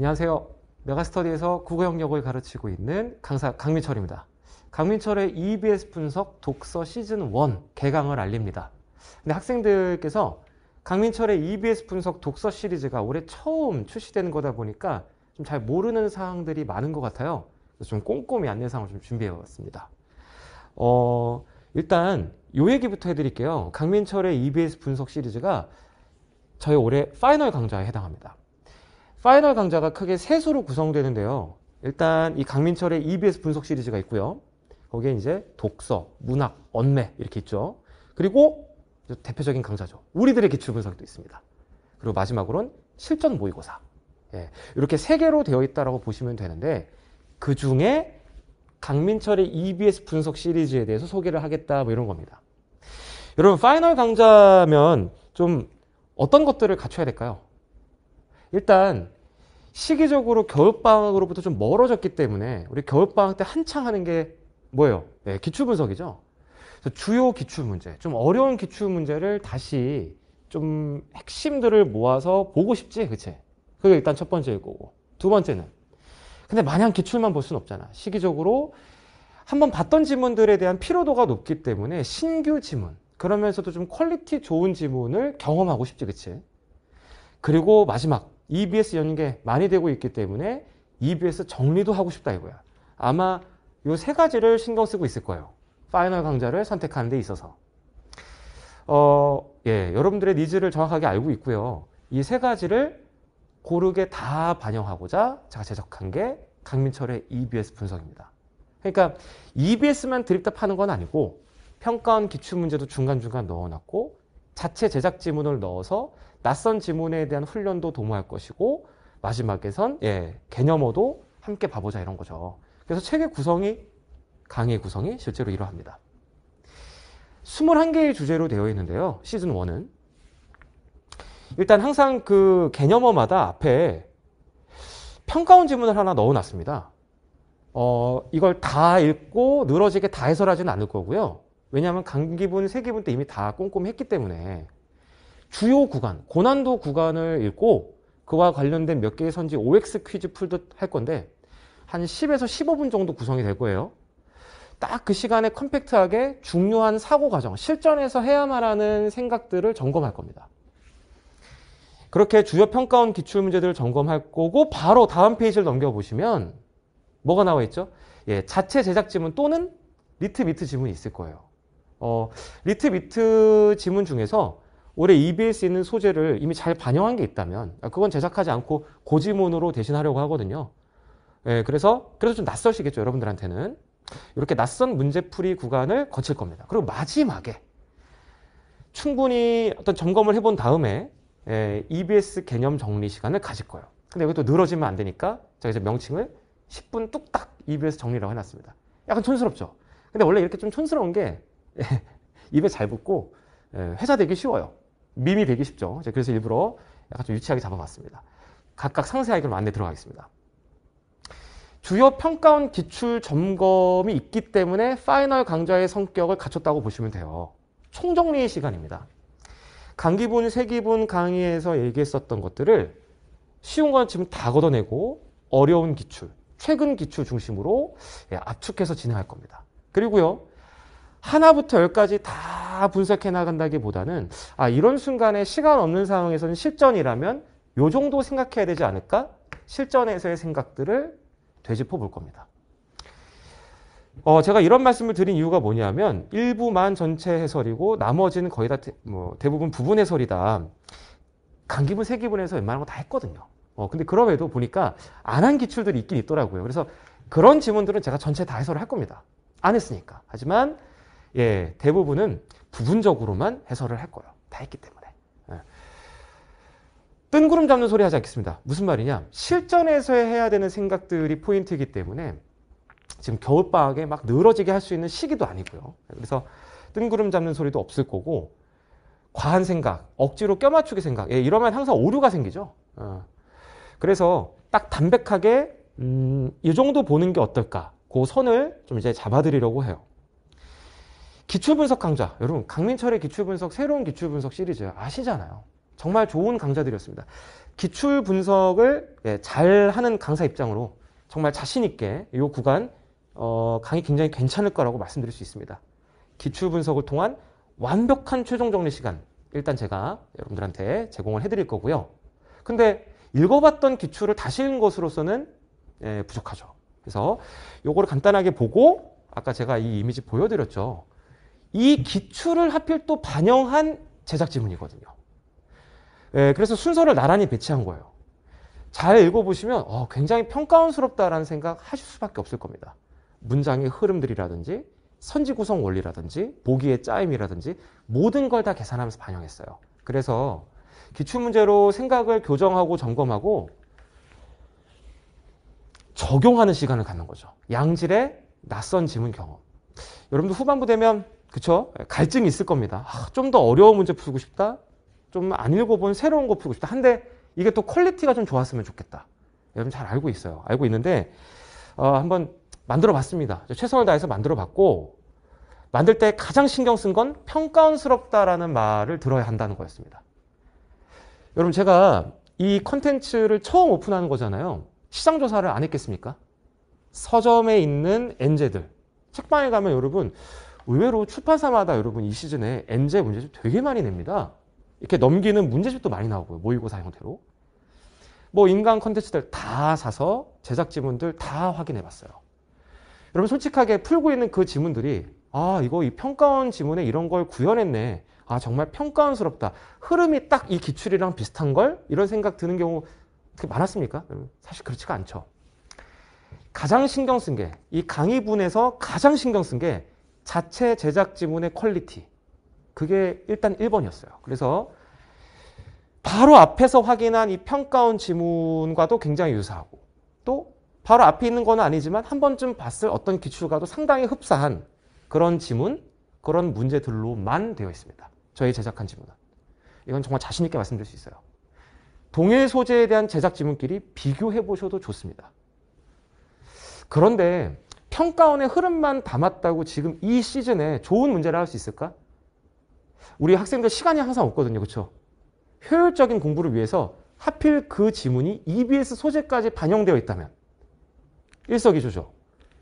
안녕하세요. 메가스터디에서 국어 영역을 가르치고 있는 강사 강민철입니다. 강민철의 EBS 분석 독서 시즌 1 개강을 알립니다. 근데 학생들께서 강민철의 EBS 분석 독서 시리즈가 올해 처음 출시되는 거다 보니까 좀 잘 모르는 사항들이 많은 것 같아요. 그래서 좀 꼼꼼히 안내사항을 좀 준비해 봤습니다. 어, 일단 요 얘기부터 해드릴게요. 강민철의 EBS 분석 시리즈가 저희 올해 파이널 강좌에 해당합니다. 파이널 강좌가 크게 세 수로 구성되는데요. 일단 이 강민철의 EBS 분석 시리즈가 있고요. 거기에 이제 독서, 문학, 언매 이렇게 있죠. 그리고 대표적인 강좌죠. 우리들의 기출 분석도 있습니다. 그리고 마지막으로는 실전 모의고사. 예, 이렇게 세 개로 되어 있다라고 보시면 되는데 그 중에 강민철의 EBS 분석 시리즈에 대해서 소개를 하겠다 뭐 이런 겁니다. 여러분 파이널 강좌면 좀 어떤 것들을 갖춰야 될까요? 일단 시기적으로 겨울방학으로부터 좀 멀어졌기 때문에 우리 겨울방학 때 한창 하는 게 뭐예요? 네, 기출분석이죠. 주요 기출문제, 좀 어려운 기출문제를 다시 좀 핵심들을 모아서 보고 싶지, 그치? 그게 일단 첫 번째일 거고. 두 번째는. 근데 마냥 기출만 볼 수는 없잖아. 시기적으로 한번 봤던 지문들에 대한 피로도가 높기 때문에 신규 지문, 그러면서도 좀 퀄리티 좋은 지문을 경험하고 싶지, 그치? 그리고 마지막, EBS 연계 많이 되고 있기 때문에 EBS 정리도 하고 싶다 이거야. 아마 요 세 가지를 신경 쓰고 있을 거예요. 파이널 강좌를 선택하는 데 있어서. 어, 예, 여러분들의 니즈를 정확하게 알고 있고요. 이 세 가지를 고르게 다 반영하고자 제가 제작한 게 강민철의 EBS 분석입니다. 그러니까 EBS만 드립답하는 건 아니고 평가원 기출 문제도 중간중간 넣어놨고 자체 제작 지문을 넣어서 낯선 지문에 대한 훈련도 도모할 것이고 마지막에선 예, 개념어도 함께 봐보자 이런 거죠. 그래서 책의 구성이 강의 구성이 실제로 이러합니다. 21개의 주제로 되어 있는데요. 시즌 1은 일단 항상 그 개념어마다 앞에 평가원 지문을 하나 넣어 놨습니다. 어, 이걸 다 읽고 늘어지게 다 해설하지는 않을 거고요. 왜냐하면 강기분, 세기분 때 이미 다 꼼꼼히 했기 때문에 주요 구간, 고난도 구간을 읽고 그와 관련된 몇 개의 선지 OX 퀴즈 풀듯 할 건데 한 10에서 15분 정도 구성이 될 거예요. 딱 그 시간에 컴팩트하게 중요한 사고 과정, 실전에서 해야만 하는 생각들을 점검할 겁니다. 그렇게 주요 평가원 기출 문제들을 점검할 거고 바로 다음 페이지를 넘겨보시면 뭐가 나와 있죠? 예, 자체 제작 지문 또는 리트 미트 지문이 있을 거예요. 어, 리트 미트 지문 중에서 올해 EBS에 있는 소재를 이미 잘 반영한 게 있다면 아, 그건 제작하지 않고 고지문으로 대신하려고 하거든요. 예, 그래서 그래서 좀 낯설시겠죠 여러분들한테는 이렇게 낯선 문제풀이 구간을 거칠 겁니다. 그리고 마지막에 충분히 어떤 점검을 해본 다음에 예, EBS 개념 정리 시간을 가질 거예요. 근데 이것도 늘어지면 안 되니까 제가 이제 명칭을 10분 뚝딱 EBS 정리라고 해놨습니다. 약간 촌스럽죠. 근데 원래 이렇게 좀 촌스러운 게 입에 잘 붙고 예, 회자 되기 쉬워요. 미미 되기 쉽죠. 그래서 일부러 약간 좀 유치하게 잡아봤습니다. 각각 상세하게 그럼 안내 들어가겠습니다. 주요 평가원 기출 점검이 있기 때문에 파이널 강좌의 성격을 갖췄다고 보시면 돼요. 총정리 의 시간입니다. 강기분, 세기분 강의에서 얘기했었던 것들을 쉬운 건 지금 다 걷어내고 어려운 기출, 최근 기출 중심으로 예, 압축해서 진행할 겁니다. 그리고요. 하나부터 열까지 다다 분석해 나간다기보다는 아 이런 순간에 시간 없는 상황에서는 실전이라면 요 정도 생각해야 되지 않을까? 실전에서의 생각들을 되짚어 볼 겁니다. 어, 제가 이런 말씀을 드린 이유가 뭐냐면 일부만 전체 해설이고 나머지는 거의 다 뭐 대부분 부분 해설이다. 강기분, 세기분에서 웬만한 거 다 했거든요. 어, 근데 그럼에도 보니까 안 한 기출들이 있긴 있더라고요. 그래서 그런 지문들은 제가 전체 다 해설을 할 겁니다. 안 했으니까. 하지만 예, 대부분은 부분적으로만 해설을 할 거예요. 다 했기 때문에. 예. 뜬구름 잡는 소리 하지 않겠습니다. 무슨 말이냐? 실전에서 해야 되는 생각들이 포인트이기 때문에 지금 겨울방학에 막 늘어지게 할 수 있는 시기도 아니고요. 그래서 뜬구름 잡는 소리도 없을 거고 과한 생각, 억지로 껴맞추기 생각, 예, 이러면 항상 오류가 생기죠. 어. 그래서 딱 담백하게 음, 이 정도 보는 게 어떨까? 그 선을 좀 이제 잡아드리려고 해요. 기출분석 강좌 여러분 강민철의 기출분석 새로운 기출분석 시리즈 아시잖아요 정말 좋은 강좌들이었습니다 기출분석을 예, 잘하는 강사 입장으로 정말 자신 있게 이 구간 어, 강의 굉장히 괜찮을 거라고 말씀드릴 수 있습니다 기출분석을 통한 완벽한 최종 정리 시간 일단 제가 여러분들한테 제공을 해드릴 거고요 근데 읽어봤던 기출을 다시 읽은 것으로서는 예, 부족하죠 그래서 요거를 간단하게 보고 아까 제가 이 이미지 보여드렸죠 이 기출을 하필 또 반영한 제작 지문이거든요. 예, 그래서 순서를 나란히 배치한 거예요. 잘 읽어보시면 어, 굉장히 평가원스럽다라는 생각 하실 수밖에 없을 겁니다. 문장의 흐름들이라든지 선지 구성 원리라든지 보기의 짜임이라든지 모든 걸 다 계산하면서 반영했어요. 그래서 기출문제로 생각을 교정하고 점검하고 적용하는 시간을 갖는 거죠. 양질의 낯선 지문 경험. 여러분도 후반부 되면 그렇죠 갈증이 있을 겁니다. 아, 좀더 어려운 문제 풀고 싶다. 좀 안 읽어본 새로운 거 풀고 싶다. 한데 이게 또 퀄리티가 좀 좋았으면 좋겠다. 여러분 예, 잘 알고 있어요. 알고 있는데 어, 한번 만들어 봤습니다. 최선을 다해서 만들어 봤고 만들 때 가장 신경 쓴 건 평가원스럽다라는 말을 들어야 한다는 거였습니다. 여러분 제가 이 컨텐츠를 처음 오픈하는 거잖아요. 시장 조사를 안 했겠습니까? 서점에 있는 엔제들 책방에 가면 여러분 의외로 출판사마다 여러분 이 시즌에 엔제 문제집 되게 많이 냅니다. 이렇게 넘기는 문제집도 많이 나오고요. 모의고사 형태로. 뭐 인간 컨텐츠들 다 사서 제작지문들다 확인해 봤어요. 여러분 솔직하게 풀고 있는 그 지문들이 아 이거 이 평가원 지문에 이런 걸 구현했네. 아 정말 평가원스럽다. 흐름이 딱 이 기출이랑 비슷한 걸 이런 생각 드는 경우 그렇게 많았습니까? 사실 그렇지가 않죠. 가장 신경 쓴 게 이 강의분에서 가장 신경 쓴게 자체 제작 지문의 퀄리티. 그게 일단 1번이었어요. 그래서 바로 앞에서 확인한 이 평가원 지문과도 굉장히 유사하고 또 바로 앞에 있는 건 아니지만 한 번쯤 봤을 어떤 기출과도 상당히 흡사한 그런 지문, 그런 문제들로만 되어 있습니다. 저희 제작한 지문은. 이건 정말 자신있게 말씀드릴 수 있어요. 동일 소재에 대한 제작 지문끼리 비교해 보셔도 좋습니다. 그런데 평가원의 흐름만 담았다고 지금 이 시즌에 좋은 문제를 할 수 있을까? 우리 학생들 시간이 항상 없거든요. 그렇죠? 효율적인 공부를 위해서 하필 그 지문이 EBS 소재까지 반영되어 있다면 일석이조죠.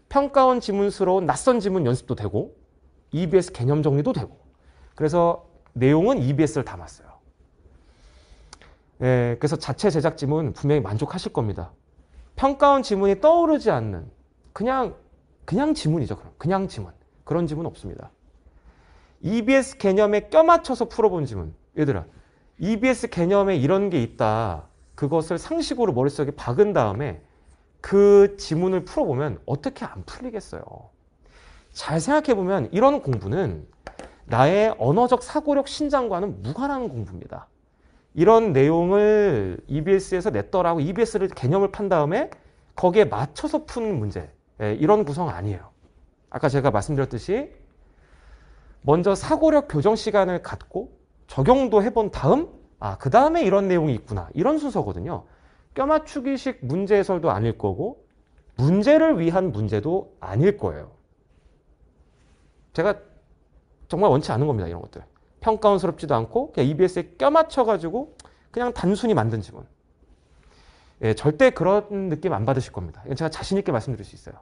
평가원 지문스러운 낯선 지문 연습도 되고 EBS 개념 정리도 되고 그래서 내용은 EBS를 담았어요. 예, 그래서 자체 제작 지문 분명히 만족하실 겁니다. 평가원 지문이 떠오르지 않는 그냥 그냥 지문이죠. 그럼 그냥 지문. 그런 지문 없습니다. EBS 개념에 껴맞춰서 풀어본 지문. 얘들아, EBS 개념에 이런 게 있다. 그것을 상식으로 머릿속에 박은 다음에 그 지문을 풀어보면 어떻게 안 풀리겠어요. 잘 생각해보면 이런 공부는 나의 언어적 사고력 신장과는 무관한 공부입니다. 이런 내용을 EBS에서 냈더라고 EBS를 개념을 판 다음에 거기에 맞춰서 푼 문제 예, 이런 구성 아니에요. 아까 제가 말씀드렸듯이 먼저 사고력 교정 시간을 갖고 적용도 해본 다음 아, 그 다음에 이런 내용이 있구나. 이런 순서거든요. 껴맞추기식 문제 해설도 아닐 거고 문제를 위한 문제도 아닐 거예요. 제가 정말 원치 않은 겁니다. 이런 것들. 평가원스럽지도 않고 그냥 EBS에 껴맞춰가지고 그냥 단순히 만든 지문. 예, 절대 그런 느낌 안 받으실 겁니다. 제가 자신 있게 말씀드릴 수 있어요.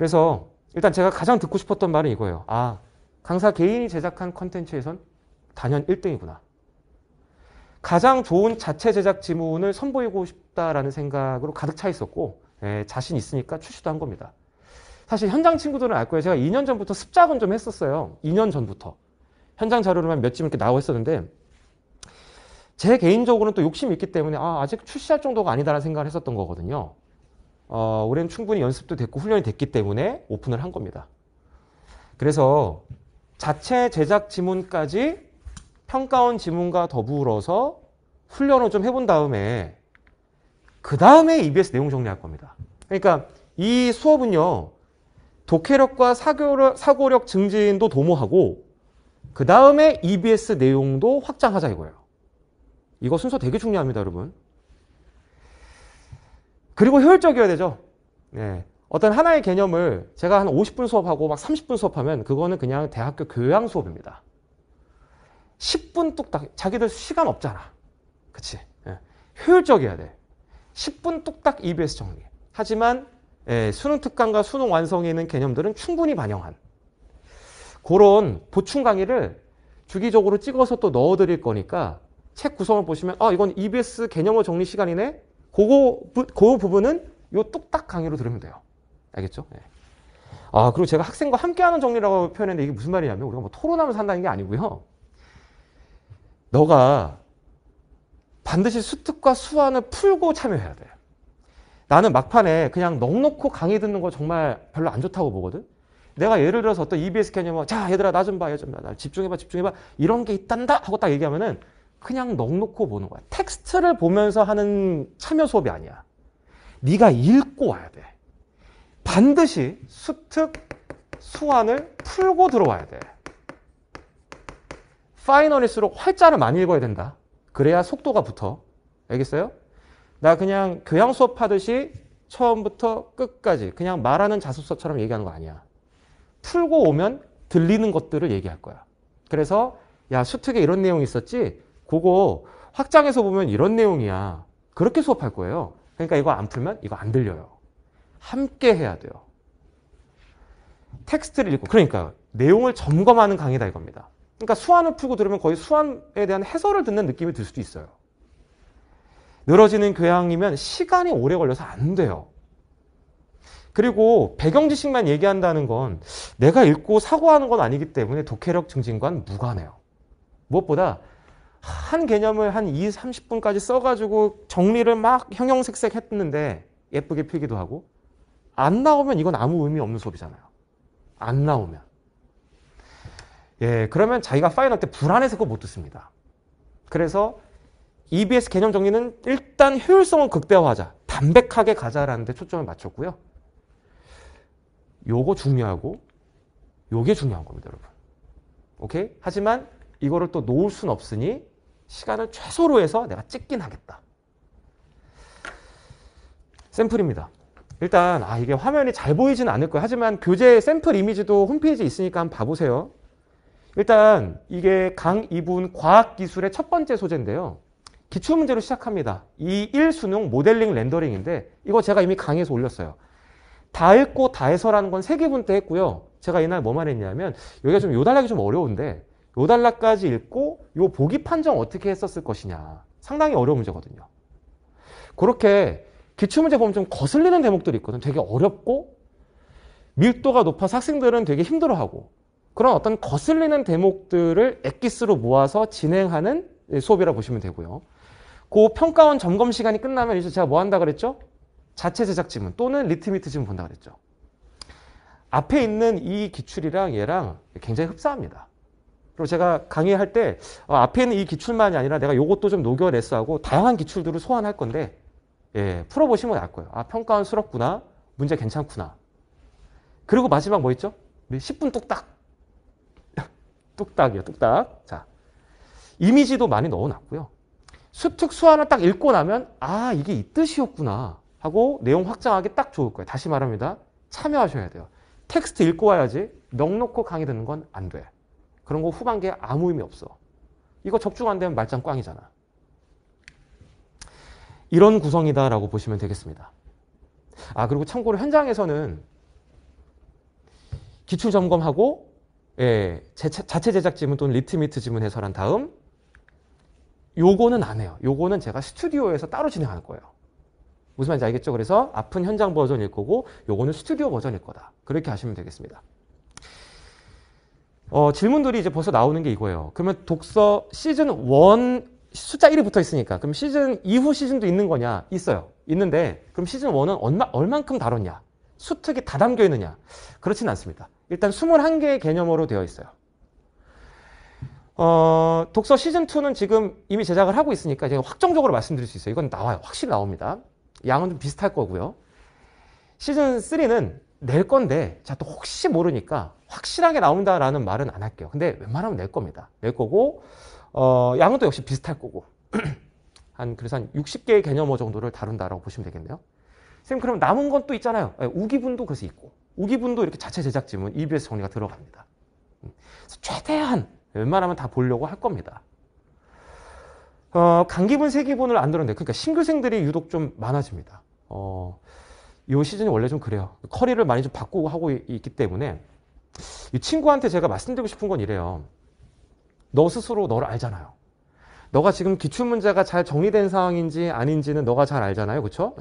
그래서 일단 제가 가장 듣고 싶었던 말은 이거예요. 아, 강사 개인이 제작한 컨텐츠에선 단연 1등이구나. 가장 좋은 자체 제작 지문을 선보이고 싶다라는 생각으로 가득 차 있었고 예, 자신 있으니까 출시도 한 겁니다. 사실 현장 친구들은 알 거예요. 제가 2년 전부터 습작은 좀 했었어요. 2년 전부터 현장 자료로만 몇집 이렇게 나와 있었는데 제 개인적으로는 또 욕심이 있기 때문에 아, 아직 출시할 정도가 아니다라는 생각을 했었던 거거든요. 어, 올해는 충분히 연습도 됐고 훈련이 됐기 때문에 오픈을 한 겁니다. 그래서 자체 제작 지문까지 평가원 지문과 더불어서 훈련을 좀 해본 다음에 그 다음에 EBS 내용 정리할 겁니다. 그러니까 이 수업은요 독해력과 사교력, 사고력 증진도 도모하고 그 다음에 EBS 내용도 확장하자 이거예요. 이거 순서 되게 중요합니다, 여러분. 그리고 효율적이어야 되죠. 네. 어떤 하나의 개념을 제가 한 50분 수업하고 막 30분 수업하면 그거는 그냥 대학교 교양 수업입니다. 10분 뚝딱 자기들 시간 없잖아. 그치? 예. 효율적이어야 돼. 10분 뚝딱 EBS 정리. 하지만 예, 수능 특강과 수능 완성에 있는 개념들은 충분히 반영한 그런 보충 강의를 주기적으로 찍어서 또 넣어드릴 거니까 책 구성을 보시면 아 이건 EBS 개념어 정리 시간이네 그거, 그 부분은 요 뚝딱 강의로 들으면 돼요. 알겠죠? 네. 아, 그리고 제가 학생과 함께하는 정리라고 표현했는데 이게 무슨 말이냐면 우리가 뭐 토론하면서 한다는 게 아니고요. 너가 반드시 수특과 수완을 풀고 참여해야 돼. 나는 막판에 그냥 넉넉히 강의 듣는 거 정말 별로 안 좋다고 보거든. 내가 예를 들어서 어떤 EBS 개념을 자 얘들아 나 좀 봐, 얘 좀 봐, 나 집중해봐, 집중해봐 이런 게 있단다 하고 딱 얘기하면은 그냥 넉넉고 보는 거야. 텍스트를 보면서 하는 참여 수업이 아니야. 네가 읽고 와야 돼. 반드시 수특, 수완을 풀고 들어와야 돼. 파이널일수록 활자를 많이 읽어야 된다. 그래야 속도가 붙어. 알겠어요? 나 그냥 교양 수업 하듯이 처음부터 끝까지 그냥 말하는 자습서처럼 얘기하는 거 아니야. 풀고 오면 들리는 것들을 얘기할 거야. 그래서 야 수특에 이런 내용이 있었지? 그거 확장해서 보면 이런 내용이야. 그렇게 수업할 거예요. 그러니까 이거 안 풀면 이거 안 들려요. 함께 해야 돼요. 텍스트를 읽고 그러니까 내용을 점검하는 강의다 이겁니다. 그러니까 수완을 풀고 들으면 거의 수완에 대한 해설을 듣는 느낌이 들 수도 있어요. 늘어지는 교양이면 시간이 오래 걸려서 안 돼요. 그리고 배경 지식만 얘기한다는 건 내가 읽고 사고하는 건 아니기 때문에 독해력 증진과는 무관해요. 무엇보다 한 개념을 한 2, 30분까지 써가지고 정리를 막 형형색색 했는데 예쁘게 필기도 하고 안 나오면 이건 아무 의미 없는 수업이잖아요. 안 나오면. 예, 그러면 자기가 파이널 때 불안해서 그거 못 듣습니다. 그래서 EBS 개념 정리는 일단 효율성을 극대화하자. 담백하게 가자라는 데 초점을 맞췄고요. 요거 중요하고 요게 중요한 겁니다, 여러분. 오케이? 하지만 이거를 또 놓을 순 없으니 시간을 최소로 해서 내가 찍긴 하겠다. 샘플입니다. 일단 아 이게 화면이 잘 보이진 않을 거예요. 하지만 교재 샘플 이미지도 홈페이지에 있으니까 한번 봐보세요. 일단 이게 강 2분 과학기술의 첫 번째 소재인데요. 기출문제로 시작합니다. 이 1수능 모델링 렌더링인데 이거 제가 이미 강의에서 올렸어요. 다 읽고 다 해서라는 건 3개분 때 했고요. 제가 이날 뭐만 했냐면 여기가 좀요단락이좀 어려운데 요단락까지 읽고 이 보기 판정 어떻게 했었을 것이냐 상당히 어려운 문제거든요. 그렇게 기출문제 보면 좀 거슬리는 대목들이 있거든. 요 되게 어렵고 밀도가 높아서 학생들은 되게 힘들어하고 그런 어떤 거슬리는 대목들을 액기스로 모아서 진행하는 예, 수업이라 보시면 되고요. 그 평가원 점검 시간이 끝나면 이제 제가 뭐 한다 그랬죠? 자체 제작 지문 또는 리트미트 지문 본다 그랬죠. 앞에 있는 이 기출이랑 얘랑 굉장히 흡사합니다. 그리고 제가 강의할 때 어, 앞에 있는 이 기출만이 아니라 내가 이것도 좀 녹여냈어 하고 다양한 기출들을 소환할 건데 예, 풀어보시면 알 거예요. 아 평가원 수롭구나. 문제 괜찮구나. 그리고 마지막 뭐 있죠? 10분 뚝딱. 뚝딱이요, 뚝딱. 자, 이미지도 많이 넣어놨고요. 수특 수안을 딱 읽고 나면 아 이게 이 뜻이었구나 하고 내용 확장하기 딱 좋을 거예요. 다시 말합니다. 참여하셔야 돼요. 텍스트 읽고 와야지 명 놓고 강의 듣는 건 안 돼. 그런 거 후반기에 아무 의미 없어. 이거 적중 안 되면 말짱 꽝이잖아. 이런 구성이다라고 보시면 되겠습니다. 아, 그리고 참고로 현장에서는 기출 점검하고 예, 자체 제작 지문 또는 리트미트 지문 해설한 다음 요거는 안 해요. 요거는 제가 스튜디오에서 따로 진행할 거예요. 무슨 말인지 알겠죠? 그래서 아픈 현장 버전일 거고 요거는 스튜디오 버전일 거다. 그렇게 하시면 되겠습니다. 어, 질문들이 이제 벌써 나오는 게 이거예요. 그러면 독서 시즌 1 숫자 1이 붙어 있으니까 그럼 시즌 이후 시즌도 있는 거냐? 있어요. 있는데 그럼 시즌 1은 얼마, 얼만큼 다뤘냐? 수특이 다 담겨 있느냐? 그렇진 않습니다. 일단 21개의 개념으로 되어 있어요. 어, 독서 시즌 2는 지금 이미 제작을 하고 있으니까 제가 확정적으로 말씀드릴 수 있어요. 이건 나와요. 확실히 나옵니다. 양은 좀 비슷할 거고요. 시즌 3는 낼 건데 자 또 혹시 모르니까 확실하게 나온다라는 말은 안 할게요. 근데 웬만하면 낼 겁니다. 낼 거고 어, 양은 또 역시 비슷할 거고 한 그래서 한 60개의 개념어 정도를 다룬다라고 보시면 되겠네요. 선생님 그럼 남은 건 또 있잖아요. 예, 우기분도 그래서 있고 우기분도 이렇게 자체 제작 지문 EBS 정리가 들어갑니다. 음, 그래서 최대한 웬만하면 다 보려고 할 겁니다. 어, 강기분, 세기분을 안 들었는데, 그러니까 신규생들이 유독 좀 많아집니다. 어, 이 시즌이 원래 좀 그래요. 커리를 많이 좀 바꾸고 하고 있기 때문에 이 친구한테 제가 말씀드리고 싶은 건 이래요. 너 스스로 너를 알잖아요. 너가 지금 기출 문제가 잘 정리된 상황인지 아닌지는 너가 잘 알잖아요, 그렇죠?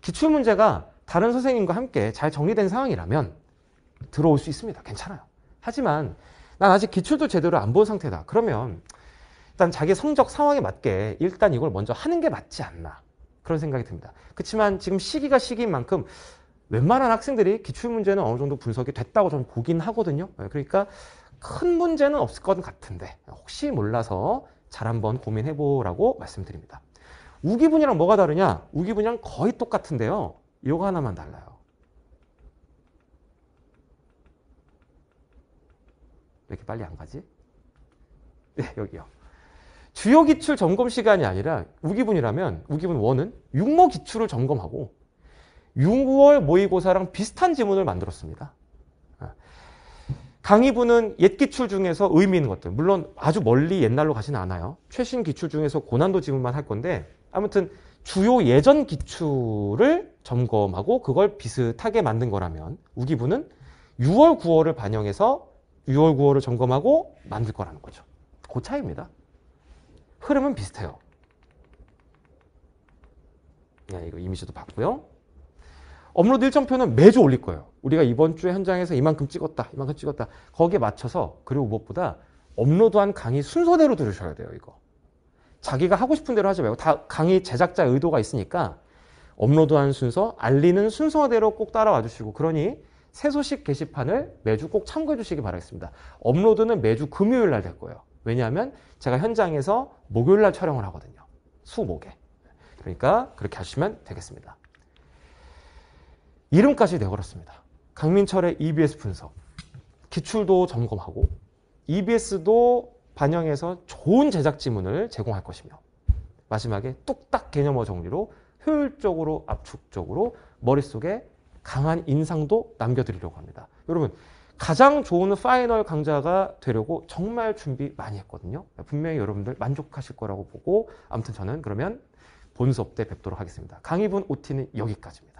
기출 문제가 다른 선생님과 함께 잘 정리된 상황이라면 들어올 수 있습니다. 괜찮아요. 하지만 난 아직 기출도 제대로 안 본 상태다. 그러면 일단 자기 성적 상황에 맞게 일단 이걸 먼저 하는 게 맞지 않나. 그런 생각이 듭니다. 그렇지만 지금 시기가 시기인 만큼 웬만한 학생들이 기출문제는 어느 정도 분석이 됐다고 저는 보긴 하거든요. 네, 그러니까 큰 문제는 없을 것 같은데 혹시 몰라서 잘 한번 고민해보라고 말씀드립니다. 우기분이랑 뭐가 다르냐? 우기분이랑 거의 똑같은데요. 이거 하나만 달라요. 왜 이렇게 빨리 안 가지? 네, 여기요. 주요 기출 점검 시간이 아니라 우기분이라면 우기분 1은 육모 기출을 점검하고 6월 모의고사랑 비슷한 지문을 만들었습니다. 아. 강의부는 옛 기출 중에서 의미 있는 것들 물론 아주 멀리 옛날로 가진 않아요. 최신 기출 중에서 고난도 지문만 할 건데 아무튼 주요 예전 기출을 점검하고 그걸 비슷하게 만든 거라면 우기부는 6월 9월을 반영해서 6월 9월을 점검하고 만들 거라는 거죠. 그 차이입니다. 흐름은 비슷해요. 네, 이거 이미지도 봤고요. 업로드 일정표는 매주 올릴 거예요. 우리가 이번 주에 현장에서 이만큼 찍었다, 이만큼 찍었다. 거기에 맞춰서 그리고 무엇보다 업로드한 강의 순서대로 들으셔야 돼요. 이거 자기가 하고 싶은 대로 하지 말고 다 강의 제작자 의도가 있으니까 업로드한 순서, 알리는 순서대로 꼭 따라와 주시고 그러니 새 소식 게시판을 매주 꼭 참고해 주시기 바라겠습니다. 업로드는 매주 금요일 날 될 거예요. 왜냐하면 제가 현장에서 목요일날 촬영을 하거든요. 수목에. 그러니까 그렇게 하시면 되겠습니다. 이름까지 내걸었습니다. 강민철의 EBS 분석. 기출도 점검하고 EBS도 반영해서 좋은 제작 지문을 제공할 것이며 마지막에 뚝딱 개념어 정리로 효율적으로 압축적으로 머릿속에 강한 인상도 남겨드리려고 합니다. 여러분 가장 좋은 파이널 강좌가 되려고 정말 준비 많이 했거든요. 분명히 여러분들 만족하실 거라고 보고 아무튼 저는 그러면 본 수업 때 뵙도록 하겠습니다. 강의분 OT는 여기까지입니다.